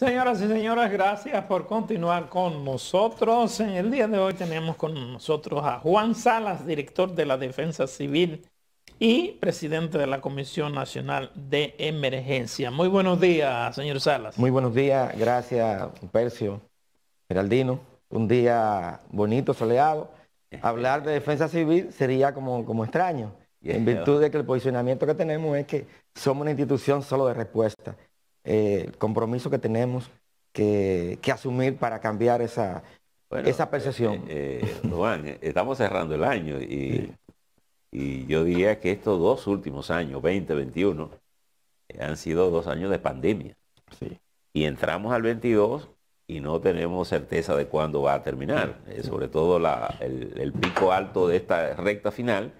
Señoras y señores, gracias por continuar con nosotros. En el día de hoy tenemos con nosotros a Juan Salas, director de la Defensa Civil y presidente de la Comisión Nacional de Emergencia. Muy buenos días, señor Salas. Muy buenos días, gracias, Percio, Geraldino. Un día bonito, soleado. Hablar de defensa civil sería como, como extraño, en virtud de que el posicionamiento que tenemos es que somos una institución solo de respuesta. Eh, el compromiso que tenemos que, asumir para cambiar esa, eh, percepción. Eh, estamos cerrando el año y, yo diría que estos dos últimos años, 20, 21, han sido dos años de pandemia. Y entramos al 22 y no tenemos certeza de cuándo va a terminar, sobre todo el pico alto de esta recta final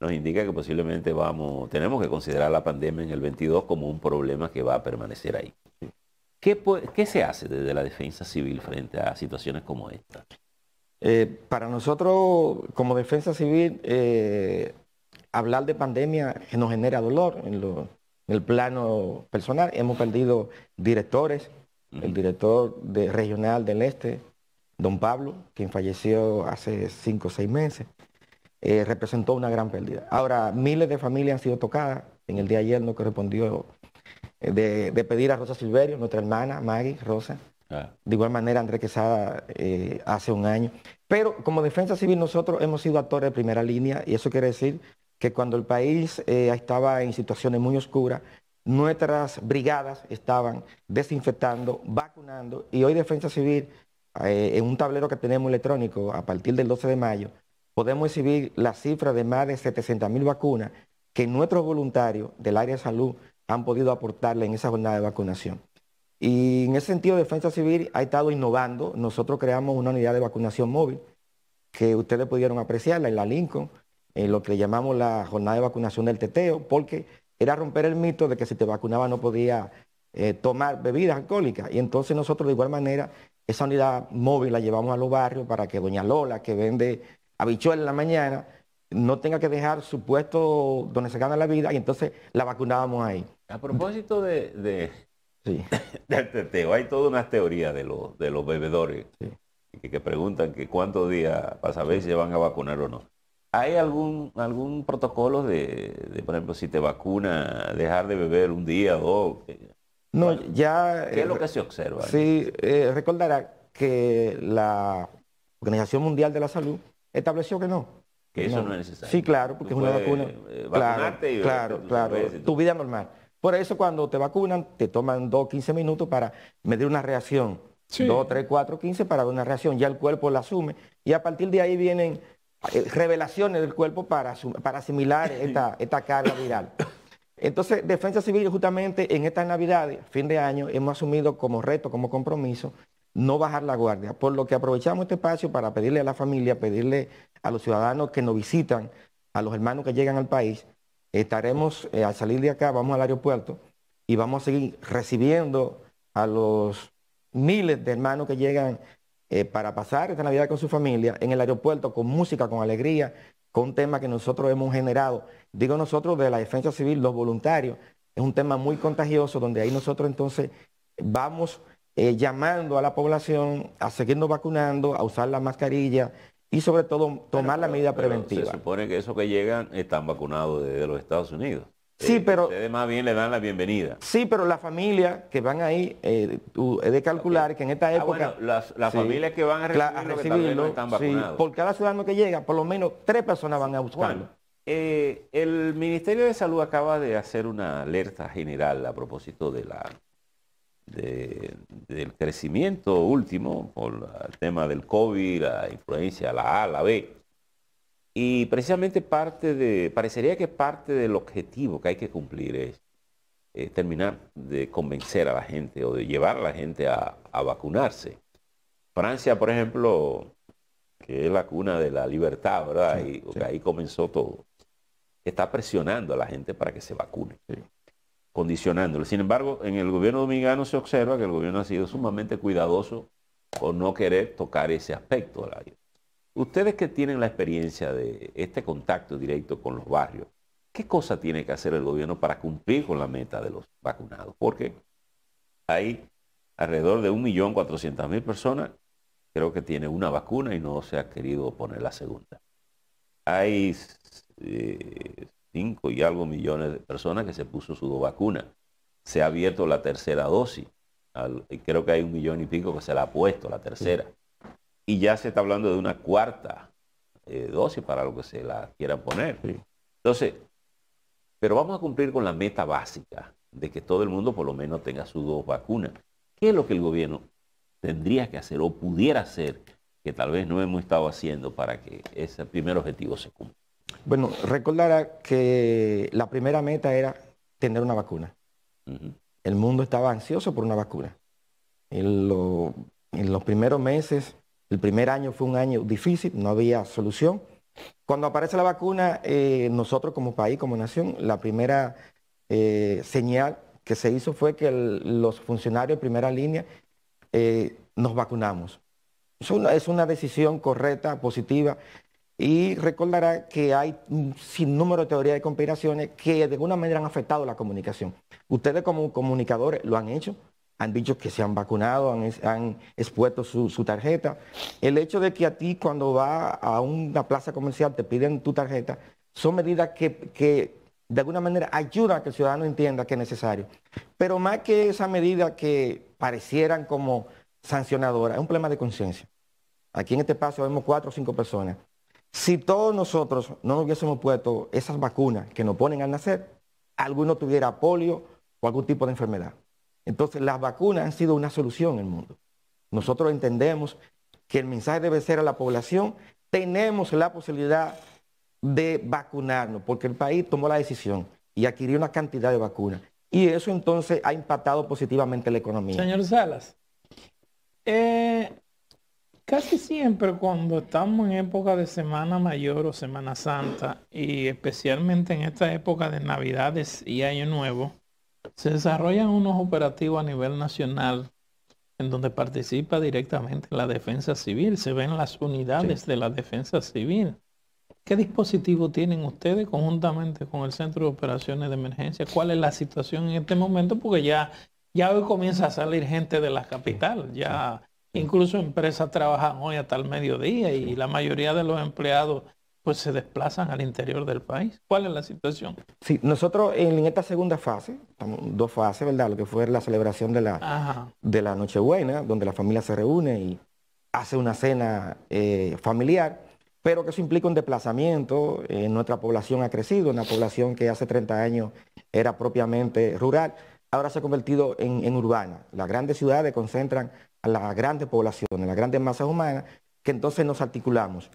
nos indica que posiblemente vamos, tenemos que considerar la pandemia en el 22 como un problema que va a permanecer ahí. ¿Qué, se hace desde la defensa civil frente a situaciones como esta? Eh, para nosotros, como defensa civil, eh, hablar de pandemia nos genera dolor en, el plano personal. Hemos perdido directores, el director de, regional del Este, don Pablo, quien falleció hace cinco o seis meses. Eh, representó una gran pérdida. Ahora, miles de familias han sido tocadas. En el día ayer nos correspondió eh, de, pedir a Rosa Silverio, nuestra hermana Maggie Rosa. Ah. De igual manera, Andrés Quesada eh, hace un año. Pero como defensa civil nosotros hemos sido actores de primera línea y eso quiere decir que cuando el país estaba en situaciones muy oscuras, nuestras brigadas estaban desinfectando, vacunando y hoy defensa civil en un tablero que tenemos electrónico a partir del 12 de mayo podemos exhibir la cifra de más de 700.000 vacunas que nuestros voluntarios del área de salud han podido aportarle en esa jornada de vacunación. Y en ese sentido, Defensa Civil ha estado innovando. Nosotros creamos una unidad de vacunación móvil que ustedes pudieron apreciarla en la Lincoln, en lo que llamamos la jornada de vacunación del teteo, porque era romper el mito de que si te vacunaba no podía eh, tomar bebidas alcohólicas. Y entonces nosotros de igual manera esa unidad móvil la llevamos a los barrios para que doña Lola, que vende habichuela en la mañana, no tenga que dejar su puesto donde se gana la vida y entonces la vacunábamos ahí. A propósito de, de del teteo, este hay toda una teoría de los, de los bebedores que, preguntan que cuántos días para saber si van a vacunar o no. ¿Hay algún, algún protocolo de, por ejemplo, si te vacuna, dejar de beber un día o dos? No, ya... ¿Qué es lo eh, que se observa? Sí, eh, recordará que la Organización Mundial de la Salud estableció que no. Que eso no, es necesario. Sí, claro, porque es una vacuna. claro, Tu vida normal. Por eso cuando te vacunan, te toman 2, 15 minutos para medir una reacción. 2, 3, 4, 15 para una reacción. Ya el cuerpo la asume. Y a partir de ahí vienen eh, revelaciones del cuerpo para, para asimilar esta, esta carga viral. Entonces, Defensa Civil justamente en estas Navidades, fin de año, hemos asumido como reto, como compromiso, no bajar la guardia. Por lo que aprovechamos este espacio para pedirle a la familia, pedirle a los ciudadanos que nos visitan, a los hermanos que llegan al país, estaremos eh, al salir de acá, vamos al aeropuerto y vamos a seguir recibiendo a los miles de hermanos que llegan eh, para pasar esta Navidad con su familia en el aeropuerto con música, con alegría, con tema que nosotros hemos generado. Digo nosotros de la defensa civil, los voluntarios. Es un tema muy contagioso donde ahí nosotros entonces vamos eh, llamando a la población a seguirnos vacunando, a usar la mascarilla y sobre todo tomar la medida preventiva. se supone que esos que llegan están vacunados desde los Estados Unidos. Sí, eh, pero... Ustedes más bien le dan la bienvenida. Sí, pero las familias que van ahí, eh, de calcular que en esta ah, época... las, familias que van a, recibir recibirlo, están vacunados. Sí, por cada ciudadano que llega, por lo menos tres personas van a buscarlo. el Ministerio de Salud acaba de hacer una alerta general a propósito de la del crecimiento último por el tema del COVID, la influencia, la A, la B. Y precisamente parte de, parecería que parte del objetivo que hay que cumplir es terminar de convencer a la gente o de llevar a la gente a, vacunarse. Francia, por ejemplo, que es la cuna de la libertad, ¿verdad? y ahí comenzó todo. Está presionando a la gente para que se vacune condicionándolo. Sin embargo, en el gobierno dominicano se observa que el gobierno ha sido sumamente cuidadoso por no querer tocar ese aspecto Ustedes que tienen la experiencia de este contacto directo con los barrios, ¿qué cosa tiene que hacer el gobierno para cumplir con la meta de los vacunados? Porque hay alrededor de 1.400.000 personas, creo que tiene una vacuna y no se ha querido poner la segunda. Hay eh, 5 y algo millones de personas que se puso su vacuna. Se ha abierto la tercera dosis. creo que hay un millón y pico que se la ha puesto, la tercera. Y ya se está hablando de una cuarta eh, dosis para lo que se la quieran poner. Entonces, pero vamos a cumplir con la meta básica de que todo el mundo por lo menos tenga su dos vacunas. ¿Qué es lo que el gobierno tendría que hacer o pudiera hacer que tal vez no hemos estado haciendo para que ese primer objetivo se cumpla? Bueno, recordará que la primera meta era tener una vacuna. El mundo estaba ansioso por una vacuna. En, los primeros meses, el primer año fue un año difícil, no había solución. Cuando aparece la vacuna, eh, nosotros como país, como nación, la primera eh, señal que se hizo fue que los funcionarios de primera línea eh, nos vacunamos. es una decisión correcta, positiva, y recordará que hay un sinnúmero de teorías de conspiraciones que de alguna manera han afectado la comunicación. Ustedes como comunicadores lo han hecho, han dicho que se han vacunado, han, expuesto su, tarjeta. El hecho de que a ti cuando va a una plaza comercial te piden tu tarjeta, son medidas que, que de alguna manera ayudan a que el ciudadano entienda que es necesario. Pero más que esa medida que parecieran como sancionadora, es un problema de conciencia. Aquí en este espacio vemos cuatro o cinco personas si todos nosotros no nos hubiésemos puesto esas vacunas que nos ponen al nacer, alguno tuviera polio o algún tipo de enfermedad. Entonces las vacunas han sido una solución en el mundo. Nosotros entendemos que el mensaje debe ser a la población, tenemos la posibilidad de vacunarnos, porque el país tomó la decisión y adquirió una cantidad de vacunas. Y eso entonces ha impactado positivamente la economía. Señor Salas, eh, Casi siempre cuando estamos en época de Semana Mayor o Semana Santa, y especialmente en esta época de Navidades y Año Nuevo, se desarrollan unos operativos a nivel nacional en donde participa directamente la defensa civil. Se ven las unidades de la defensa civil. ¿Qué dispositivo tienen ustedes conjuntamente con el Centro de Operaciones de Emergencia? ¿Cuál es la situación en este momento? Porque ya, ya hoy comienza a salir gente de la capital. Ya Incluso empresas trabajan hoy hasta el mediodía y la mayoría de los empleados pues se desplazan al interior del país. ¿Cuál es la situación? Sí, nosotros en esta segunda fase, dos fases, ¿verdad? Lo que fue la celebración de la, de la Nochebuena, donde la familia se reúne y hace una cena eh, familiar, pero que eso implica un desplazamiento. Eh, nuestra población ha crecido, una población que hace 30 años era propiamente rural, ahora se ha convertido en urbana. Las grandes ciudades concentran a las grandes poblaciones, a las grandes masas humanas, que entonces nos articulamos.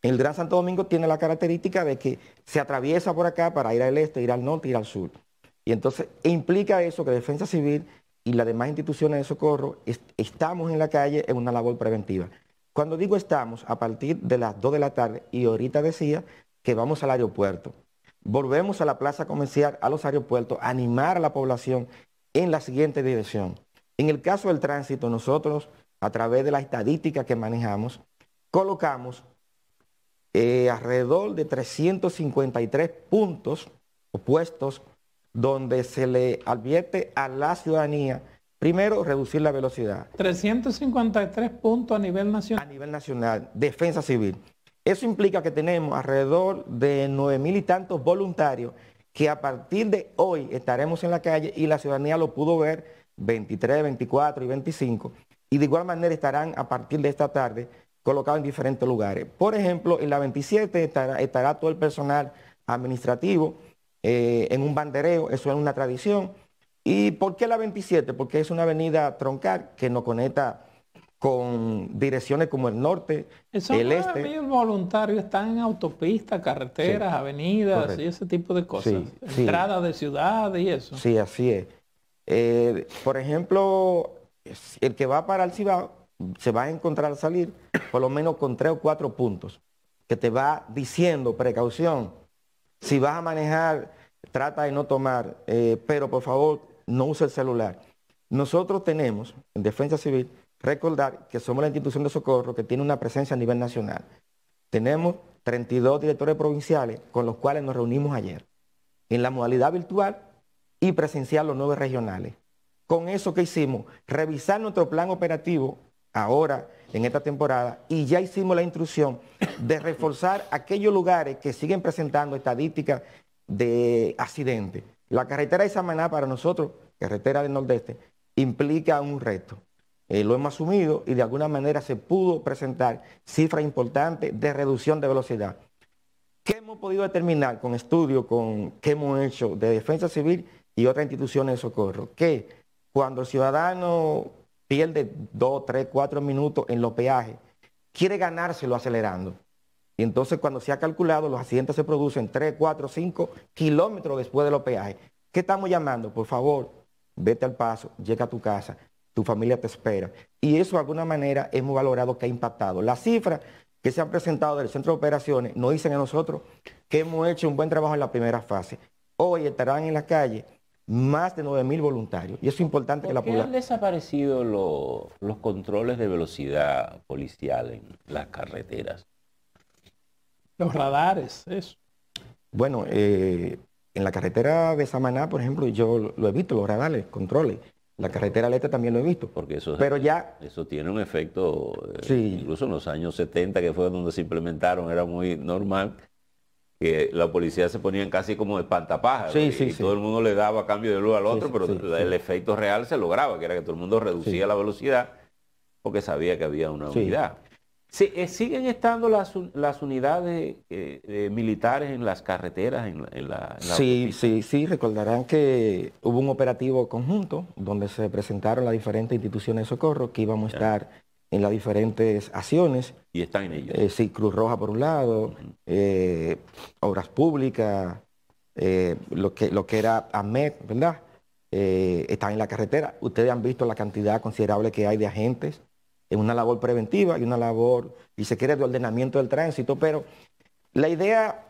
El Gran Santo Domingo tiene la característica de que se atraviesa por acá para ir al este, ir al norte, ir al sur. Y entonces e implica eso que Defensa Civil y las demás instituciones de socorro estamos en la calle en una labor preventiva. Cuando digo estamos, a partir de las 2 de la tarde, y ahorita decía que vamos al aeropuerto, volvemos a la plaza comercial, a los aeropuertos, a animar a la población en la siguiente dirección. En el caso del tránsito, nosotros, a través de la estadística que manejamos, colocamos eh, alrededor de 353 puntos opuestos donde se le advierte a la ciudadanía, primero, reducir la velocidad. 353 puntos a nivel nacional. A nivel nacional, defensa civil. Eso implica que tenemos alrededor de 9 mil y tantos voluntarios que a partir de hoy estaremos en la calle y la ciudadanía lo pudo ver 23, 24 y 25, y de igual manera estarán a partir de esta tarde colocados en diferentes lugares. Por ejemplo, en la 27 estará, estará todo el personal administrativo eh, en un bandereo, eso es una tradición. ¿Y por qué la 27? Porque es una avenida troncal que nos conecta con direcciones como el norte, Eso el este. Esos voluntarios están en autopistas, carreteras, avenidas y ese tipo de cosas. Entradas de ciudades y eso. Sí, así es. Eh, por ejemplo, el que va para el Cibao se va a encontrar a salir por lo menos con tres o cuatro puntos que te va diciendo precaución. Si vas a manejar, trata de no tomar, eh, pero por favor no use el celular. Nosotros tenemos en Defensa Civil recordar que somos la institución de socorro que tiene una presencia a nivel nacional. Tenemos 32 directores provinciales con los cuales nos reunimos ayer en la modalidad virtual y presenciar los nueve regionales. Con eso que hicimos, revisar nuestro plan operativo ahora en esta temporada y ya hicimos la instrucción de reforzar aquellos lugares que siguen presentando estadísticas de accidentes. La carretera de Samaná para nosotros, carretera del Nordeste, implica un reto. Eh, lo hemos asumido y de alguna manera se pudo presentar cifras importantes de reducción de velocidad. ¿Qué hemos podido determinar con estudio con qué hemos hecho de defensa civil y otras instituciones de socorro, que cuando el ciudadano pierde dos, tres, cuatro minutos en los peajes, quiere ganárselo acelerando. Y entonces cuando se ha calculado, los accidentes se producen ...tres, cuatro, cinco kilómetros después de los peajes. ¿Qué estamos llamando? Por favor, vete al paso, llega a tu casa, tu familia te espera. Y eso de alguna manera hemos valorado que ha impactado. Las cifras que se han presentado del centro de operaciones nos dicen a nosotros que hemos hecho un buen trabajo en la primera fase. Hoy estarán en la calle más de 9.000 voluntarios. Y eso es importante que la población... han desaparecido los controles de velocidad policial en las carreteras? Los radares, eso. Bueno, eh, en la carretera de Samaná, por ejemplo, yo lo, he visto, los radares, controles. La carretera aleta también lo he visto. Porque eso, pero ya, eso tiene un efecto, eh, sí. incluso en los años 70, que fue donde se implementaron, era muy normal que la policía se ponían casi como de pantapaja y todo el mundo le daba cambio de luz al otro, pero el efecto real se lograba, que era que todo el mundo reducía la velocidad porque sabía que había una unidad. Eh, ¿Siguen estando las, unidades eh, eh, militares en las carreteras? sí, sí, sí. Recordarán que hubo un operativo conjunto donde se presentaron las diferentes instituciones de socorro que íbamos a estar en las diferentes acciones. Y están en ellos. Eh, sí, Cruz Roja por un lado, eh, Obras Públicas, eh, lo, que, lo que era AMET, ¿verdad? Eh, están en la carretera. Ustedes han visto la cantidad considerable que hay de agentes en una labor preventiva y una labor, y se quiere, de ordenamiento del tránsito, pero la idea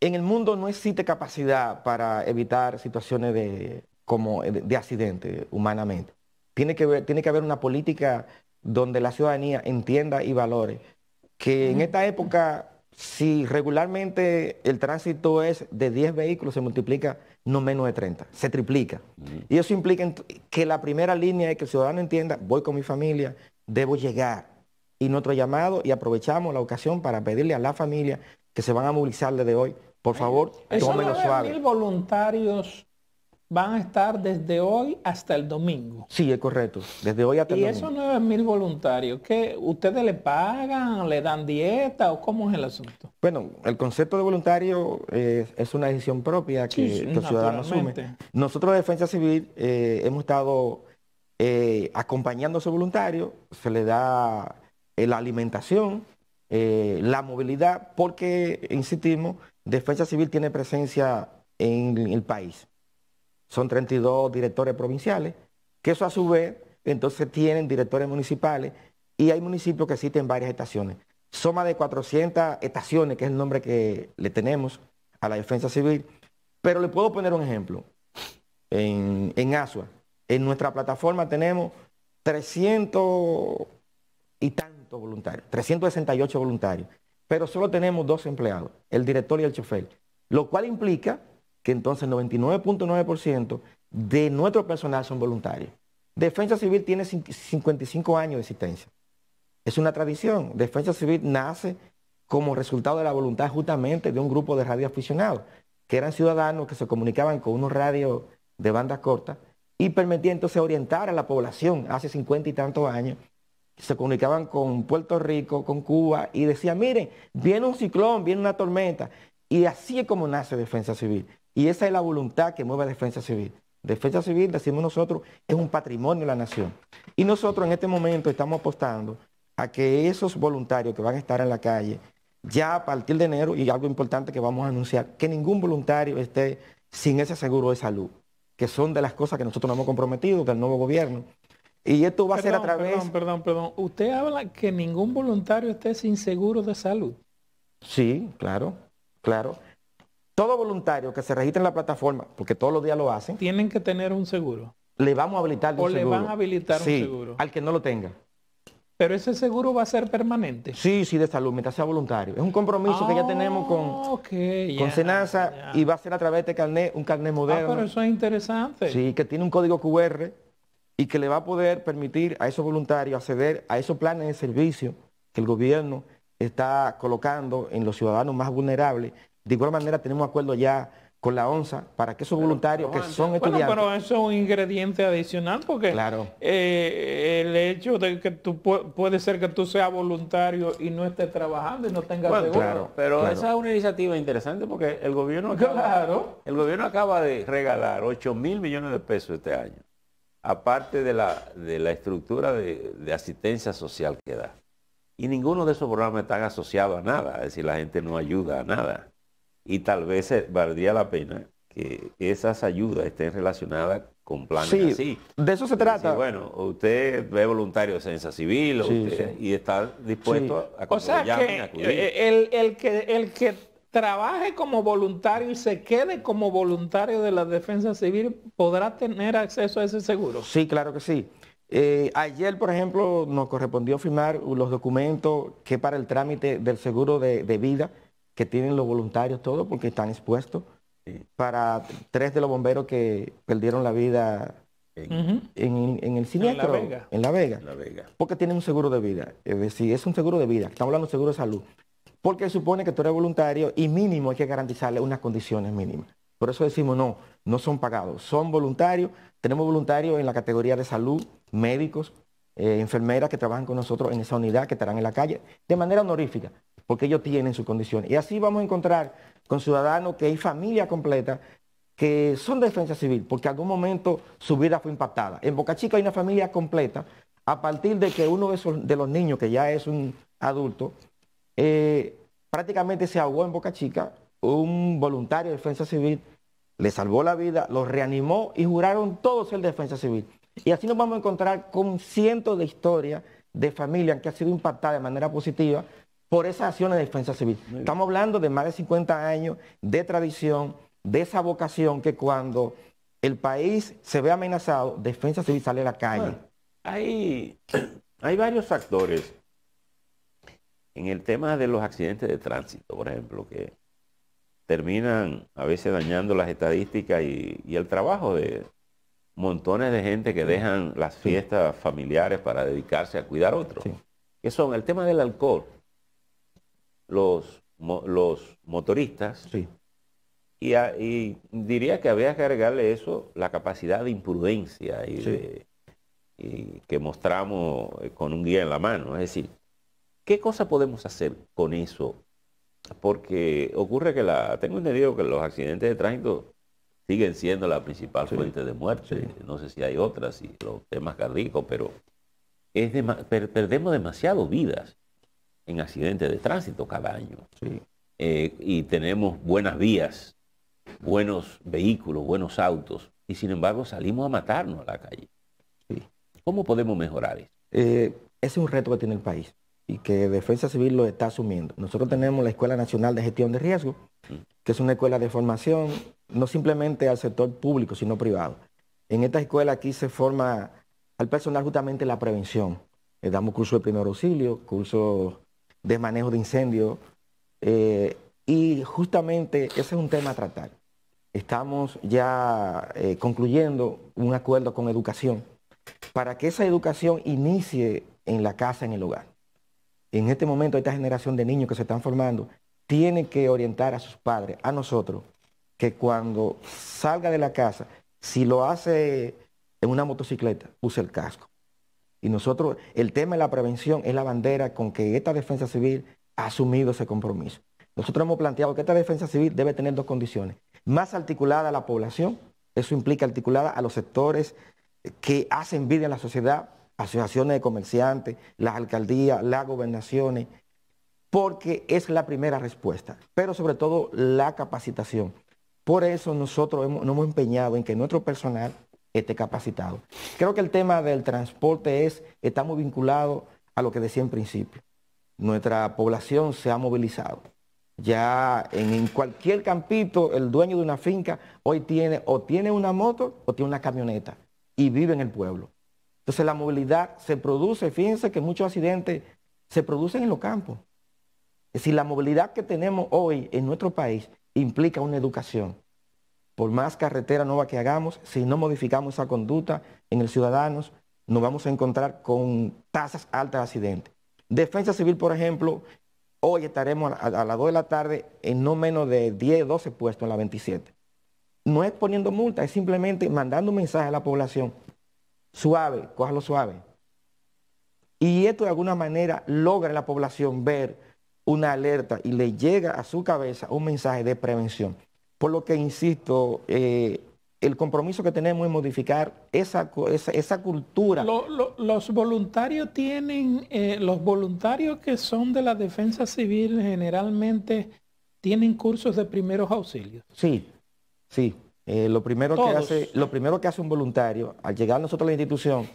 en el mundo no existe capacidad para evitar situaciones de, como de, de accidente humanamente. Tiene que, ver, tiene que haber una política donde la ciudadanía entienda y valore que en esta época, si regularmente el tránsito es de 10 vehículos, se multiplica no menos de 30, se triplica. Y eso implica que la primera línea es que el ciudadano entienda, voy con mi familia, debo llegar. Y nuestro llamado, y aprovechamos la ocasión para pedirle a la familia que se van a movilizar desde hoy, por favor, tómelo suave van a estar desde hoy hasta el domingo. Sí, es correcto. Desde hoy hasta el domingo. Y esos 9 mil voluntarios, ¿qué ustedes le pagan, le dan dieta o cómo es el asunto? Bueno, el concepto de voluntario es una decisión propia que, el ciudadano asume. Nosotros de Defensa Civil eh, hemos estado eh, acompañando a esos voluntarios, se le da eh, la alimentación, la movilidad, porque, insistimos, Defensa Civil tiene presencia en el país son 32 directores provinciales, que eso a su vez entonces tienen directores municipales y hay municipios que existen varias estaciones. Soma de 400 estaciones, que es el nombre que le tenemos a la defensa civil. Pero le puedo poner un ejemplo. En, en Asua, en nuestra plataforma tenemos 300 y tantos voluntarios, 368 voluntarios, pero solo tenemos dos empleados, el director y el chofer, lo cual implica que entonces 99.9% de nuestro personal son voluntarios. Defensa Civil tiene 55 años de existencia. Es una tradición. Defensa Civil nace como resultado de la voluntad justamente de un grupo de radioaficionados, que eran ciudadanos que se comunicaban con unos radios de banda corta y permitía entonces orientar a la población hace 50 y tantos años. Se comunicaban con Puerto Rico, con Cuba y decían, miren, viene un ciclón, viene una tormenta, y así es como nace Defensa Civil. Y esa es la voluntad que mueve a Defensa Civil. Defensa Civil, decimos nosotros, es un patrimonio de la nación. Y nosotros en este momento estamos apostando a que esos voluntarios que van a estar en la calle, ya a partir de enero, y algo importante que vamos a anunciar, que ningún voluntario esté sin ese seguro de salud, que son de las cosas que nosotros nos hemos comprometido del nuevo gobierno. Y esto va a ser a través... Perdón, perdón, perdón. Usted habla que ningún voluntario esté sin seguro de salud. Sí, claro. Claro. Todo voluntario que se registre en la plataforma, porque todos los días lo hacen. Tienen que tener un seguro. Le vamos a habilitar el seguro. O le van a habilitar un seguro. Al que no lo tenga. Pero ese seguro va a ser permanente. Sí, sí, de salud, mientras sea voluntario. Es un compromiso que ya tenemos con, ah, okay, Senasa y va a ser a través de este un carnet ah, moderno. Ah, pero eso es interesante. Sí, que tiene un código QR y que le va a poder permitir a esos voluntarios acceder a esos planes de servicio que el gobierno está colocando en los ciudadanos más vulnerables. De igual manera tenemos acuerdo ya con la ONSA para que esos voluntarios que son bueno, Pero eso es un ingrediente adicional porque claro. Eh, el hecho de que tú puede ser que tú seas voluntario y no estés trabajando y no tengas seguro. pero esa es una iniciativa interesante porque el gobierno acaba, el gobierno acaba de regalar 8 mil millones de pesos este año, aparte de la, de la estructura de asistencia social que da. Y ninguno de esos programas están asociados a nada, es decir, la gente no ayuda a nada. Y tal vez eh, valdría la pena que esas ayudas estén relacionadas con planes sí, así. De eso se trata. bueno, usted ve voluntario de defensa civil y está dispuesto a, O sea, que eh, eh, el, que, el que trabaje como voluntario y se quede como voluntario de la defensa civil podrá tener acceso a ese seguro. Sí, claro que sí. Eh, ayer, por ejemplo, nos correspondió firmar los documentos que para el trámite del seguro de, vida que tienen los voluntarios todos porque están expuestos para tres de los bomberos que perdieron la vida en, el siniestro en la, en la Vega porque tienen un seguro de vida es decir es un seguro de vida estamos hablando de seguro de salud porque supone que tú eres voluntario y mínimo hay que garantizarle unas condiciones mínimas por eso decimos, no, no son pagados, son voluntarios. Tenemos voluntarios en la categoría de salud, médicos, eh, enfermeras que trabajan con nosotros en esa unidad, que estarán en la calle, de manera honorífica, porque ellos tienen sus condiciones. Y así vamos a encontrar con ciudadanos que hay familia completa que son de defensa civil, porque en algún momento su vida fue impactada. En Boca Chica hay una familia completa, a partir de que uno de, los niños, que ya es un adulto, eh, prácticamente se ahogó en Boca Chica, un voluntario de defensa civil le salvó la vida, los reanimó y juraron todos el defensa civil. Y así nos vamos a encontrar con cientos de historias de familias que han sido impactadas de manera positiva por esas acciones de defensa civil. Estamos hablando de más de 50 años de tradición, de esa vocación que cuando el país se ve amenazado, defensa civil sale a la calle. hay, hay varios factores en el tema de los accidentes de tránsito, por ejemplo, que terminan a veces dañando las estadísticas y, el trabajo de montones de gente que dejan las fiestas familiares para dedicarse a cuidar otros. Que son el tema del alcohol, los, los motoristas, y, diría que había que agregarle eso, la capacidad de imprudencia y, y que mostramos eh, con un guía en la mano. Es decir, ¿qué cosa podemos hacer con eso porque ocurre que la, tengo entendido que los accidentes de tránsito siguen siendo la principal fuente de muerte. No sé si hay otras y los temas cardíacos, pero es perdemos demasiado vidas en accidentes de tránsito cada año. Eh, y tenemos buenas vías, buenos vehículos, buenos autos, y sin embargo salimos a matarnos a la calle. ¿Cómo podemos mejorar eso? Eh, ese es un reto que tiene el país y que Defensa Civil lo está asumiendo. Nosotros tenemos la Escuela Nacional de Gestión de Riesgo, que es una escuela de formación no simplemente al sector público, sino privado. En esta escuela aquí se forma al personal justamente la prevención. le eh, damos curso de primer auxilio, curso de manejo de incendios, eh, y justamente ese es un tema a tratar. Estamos ya eh, concluyendo un acuerdo con educación para que esa educación inicie en la casa, en el hogar en este momento esta generación de niños que se están formando tiene que orientar a sus padres, a nosotros, que cuando salga de la casa, si lo hace en una motocicleta, use el casco. Y nosotros, el tema de la prevención es la bandera con que esta defensa civil ha asumido ese compromiso. Nosotros hemos planteado que esta defensa civil debe tener dos condiciones. Más articulada a la población, eso implica articulada a los sectores que hacen vida en la sociedad, asociaciones de comerciantes, las alcaldías, las gobernaciones, porque es la primera respuesta, pero sobre todo la capacitación. Por eso nosotros nos hemos empeñado en que nuestro personal esté capacitado. Creo que el tema del transporte es, estamos vinculados a lo que decía en principio. Nuestra población se ha movilizado. Ya en, cualquier campito, el dueño de una finca hoy tiene o tiene una moto o tiene una camioneta y vive en el pueblo. Entonces la movilidad se produce, fíjense que muchos accidentes se producen en los campos. Es la movilidad que tenemos hoy en nuestro país implica una educación. Por más carretera nueva que hagamos, si no modificamos esa conducta en el ciudadano, nos vamos a encontrar con tasas altas de accidentes. Defensa civil, por ejemplo, hoy estaremos a, a las 2 de la tarde en no menos de 10, 12 puestos en la 27. No es poniendo multa, es simplemente mandando un mensaje a la población suave, lo suave. Y esto de alguna manera logra en la población ver una alerta y le llega a su cabeza un mensaje de prevención. Por lo que, insisto, eh, el compromiso que tenemos es modificar esa, cultura. los voluntarios tienen, eh, los voluntarios que son de la defensa civil generalmente tienen cursos de primeros auxilios. Sí, sí. Eh, lo, primero que hace, lo primero que hace un voluntario, al llegar nosotros a la institución,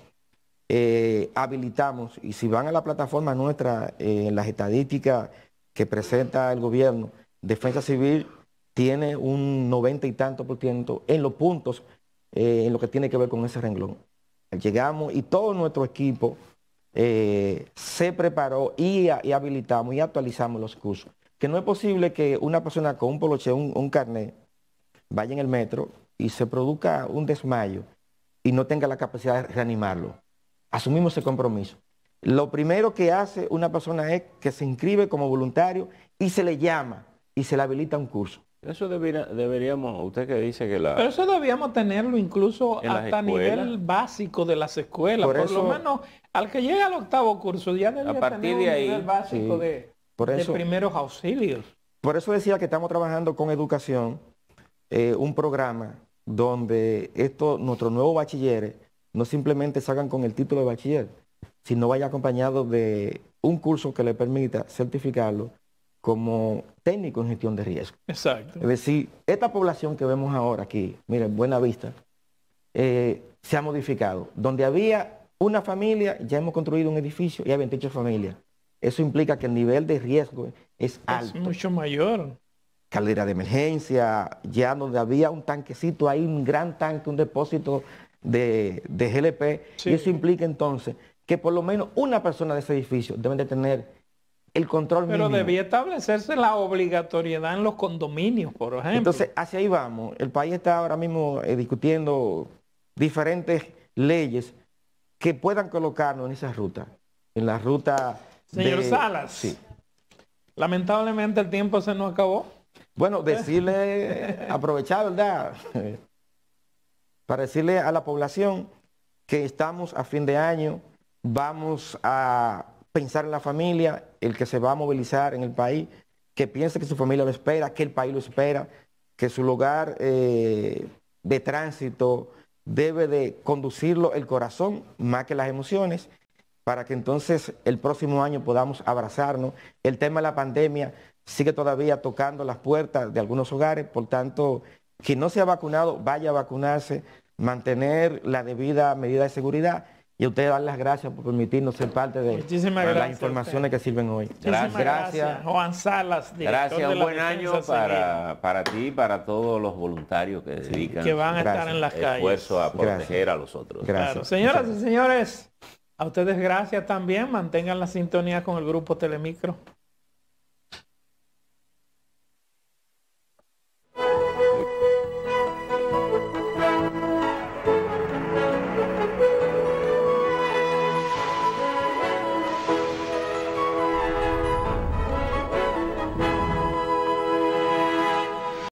eh, habilitamos, y si van a la plataforma nuestra, eh, en las estadísticas que presenta el gobierno, Defensa Civil tiene un 90 y tanto por ciento en los puntos, en lo que tiene que ver con ese renglón. Llegamos y todo nuestro equipo se preparó y, habilitamos y actualizamos los cursos. Que no es posible que una persona con un poloche, un carnet, vaya en el metro y se produzca un desmayo y no tenga la capacidad de reanimarlo. Asumimos el compromiso. Lo primero que hace una persona es que se inscribe como voluntario y se le llama y se le habilita un curso. Eso deberíamos, usted que dice que la... eso debíamos tenerlo incluso hasta nivel básico de las escuelas. Por, lo menos al que llegue al octavo curso ya debería tener de un nivel básico de, de primeros auxilios. Por eso decía que estamos trabajando con educación eh, un programa donde nuestros nuevos bachilleres no simplemente salgan con el título de bachiller, sino vaya acompañado de un curso que le permita certificarlo como técnico en gestión de riesgo. Exacto. Es decir, esta población que vemos ahora aquí, miren, Buena Vista, eh, se ha modificado. Donde había una familia, ya hemos construido un edificio y hay 28 familias. Eso implica que el nivel de riesgo es, es alto. Es mucho mayor caldera de emergencia, ya donde había un tanquecito ahí, un gran tanque, un depósito de, GLP. Y eso implica entonces que por lo menos una persona de ese edificio debe de tener el control Pero debía establecerse la obligatoriedad en los condominios, por ejemplo. Entonces, hacia ahí vamos. El país está ahora mismo eh, discutiendo diferentes leyes que puedan colocarnos en esa ruta En la ruta... Señor Salas. Lamentablemente el tiempo se nos acabó. Bueno, decirle, aprovechar, ¿verdad? Para decirle a la población que estamos a fin de año, vamos a pensar en la familia, el que se va a movilizar en el país, que piense que su familia lo espera, que el país lo espera, que su lugar eh, de tránsito debe de conducirlo el corazón más que las emociones, para que entonces el próximo año podamos abrazarnos. El tema de la pandemia sigue todavía tocando las puertas de algunos hogares, por tanto, quien no se ha vacunado, vaya a vacunarse, mantener la debida medida de seguridad. Y a ustedes dar las gracias por permitirnos ser parte de, las informaciones que sirven hoy. Gracias. gracias. Juan Salas, Gracias, un buen año para, ti y para todos los voluntarios que dedican que van a estar en esfuerzo a proteger a los otros. Gracias, Señoras y señores, a ustedes gracias también. Mantengan la sintonía con el grupo Telemicro.